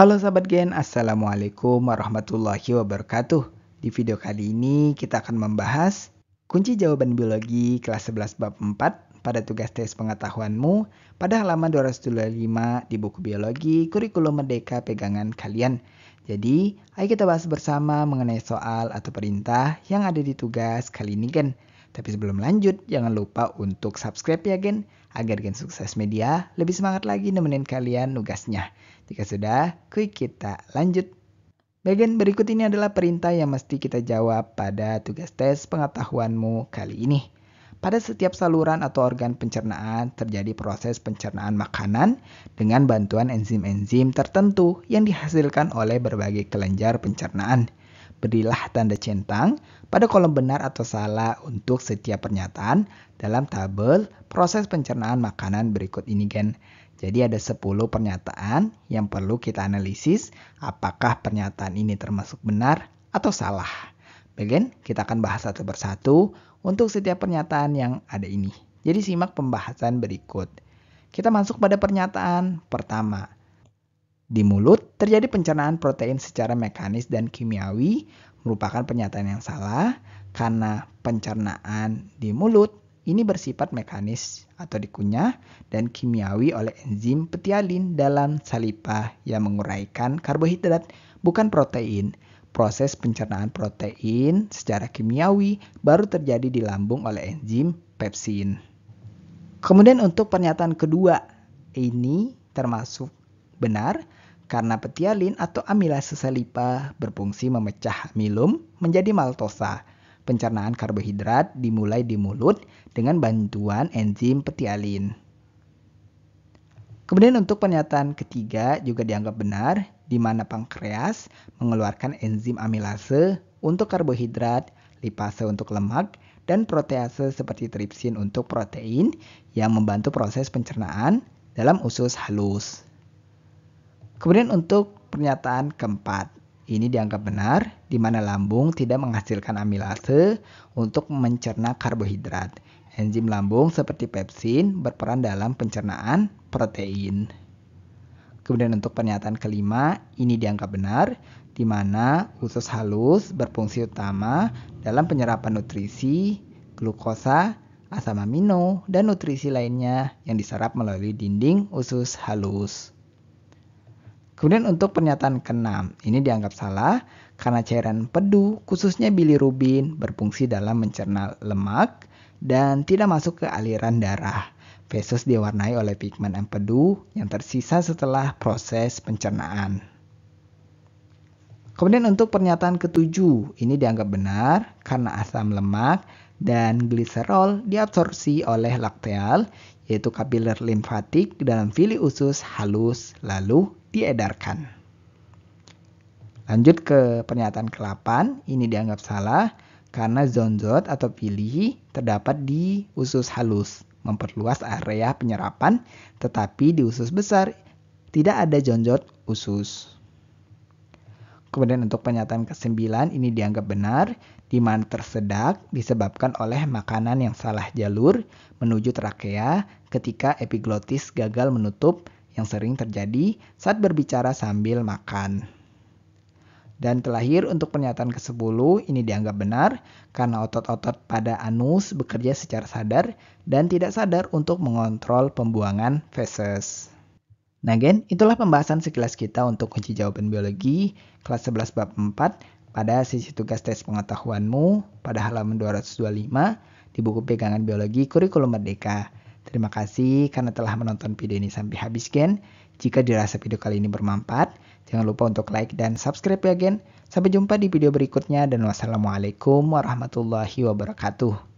Halo sahabat Gen, Assalamualaikum warahmatullahi wabarakatuh. Di video kali ini kita akan membahas kunci jawaban biologi kelas 11 bab 4 pada tugas tes pengetahuanmu pada halaman 225 di buku biologi kurikulum merdeka pegangan kalian. Jadi, ayo kita bahas bersama mengenai soal atau perintah yang ada di tugas kali ini Gen. Tapi sebelum lanjut, jangan lupa untuk subscribe ya Gen, agar Gen Sukses Media lebih semangat lagi nemenin kalian nugasnya. Jika sudah, klik kita lanjut. Bagian berikut ini adalah perintah yang mesti kita jawab pada tugas tes pengetahuanmu kali ini. Pada setiap saluran atau organ pencernaan terjadi proses pencernaan makanan dengan bantuan enzim-enzim tertentu yang dihasilkan oleh berbagai kelenjar pencernaan. Berilah tanda centang pada kolom benar atau salah untuk setiap pernyataan dalam tabel proses pencernaan makanan berikut ini gen. Jadi ada 10 pernyataan yang perlu kita analisis apakah pernyataan ini termasuk benar atau salah. Bagian kita akan bahas satu persatu untuk setiap pernyataan yang ada ini. Jadi simak pembahasan berikut. Kita masuk pada pernyataan pertama. Di mulut, terjadi pencernaan protein secara mekanis dan kimiawi merupakan pernyataan yang salah karena pencernaan di mulut ini bersifat mekanis atau dikunyah dan kimiawi oleh enzim petialin dalam saliva yang menguraikan karbohidrat bukan protein. Proses pencernaan protein secara kimiawi baru terjadi di lambung oleh enzim pepsin. Kemudian untuk pernyataan kedua, ini termasuk benar karena petialin atau amilase salipa berfungsi memecah amilum menjadi maltosa. Pencernaan karbohidrat dimulai di mulut dengan bantuan enzim petialin. Kemudian untuk pernyataan ketiga juga dianggap benar di mana pankreas mengeluarkan enzim amilase untuk karbohidrat, lipase untuk lemak, dan protease seperti tripsin untuk protein yang membantu proses pencernaan dalam usus halus. Kemudian untuk pernyataan keempat, ini dianggap benar di mana lambung tidak menghasilkan amilase untuk mencerna karbohidrat. Enzim lambung seperti pepsin berperan dalam pencernaan protein. Kemudian untuk pernyataan kelima, ini dianggap benar di mana usus halus berfungsi utama dalam penyerapan nutrisi, glukosa, asam amino, dan nutrisi lainnya yang diserap melalui dinding usus halus. Kemudian untuk pernyataan keenam, ini dianggap salah karena cairan pedu, khususnya bilirubin, berfungsi dalam mencerna lemak dan tidak masuk ke aliran darah. Vesus diwarnai oleh pigmen empedu yang tersisa setelah proses pencernaan. Kemudian untuk pernyataan ketujuh, ini dianggap benar karena asam lemak dan gliserol diabsorpsi oleh lakteal yaitu kapiler limfatik dalam fili usus halus lalu diedarkan. Lanjut ke pernyataan ke-8, ini dianggap salah karena zonzot atau fili terdapat di usus halus, memperluas area penyerapan, tetapi di usus besar tidak ada zonzot usus. Kemudian untuk pernyataan ke-9 ini dianggap benar di mana tersedak disebabkan oleh makanan yang salah jalur menuju trakea ketika epiglotis gagal menutup yang sering terjadi saat berbicara sambil makan. Dan terakhir untuk pernyataan ke-10 ini dianggap benar karena otot-otot pada anus bekerja secara sadar dan tidak sadar untuk mengontrol pembuangan feses. Nah gen, itulah pembahasan sekilas kita untuk kunci jawaban biologi kelas 11 bab 4 pada sisi tugas tes pengetahuanmu pada halaman 225 di buku pegangan biologi kurikulum merdeka. Terima kasih karena telah menonton video ini sampai habis gen. Jika dirasa video kali ini bermanfaat, jangan lupa untuk like dan subscribe ya gen. Sampai jumpa di video berikutnya dan wassalamualaikum warahmatullahi wabarakatuh.